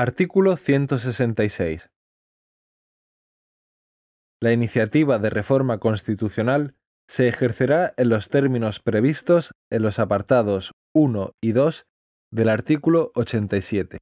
Artículo 166. La iniciativa de reforma constitucional se ejercerá en los términos previstos en los apartados 1 y 2 del artículo 87.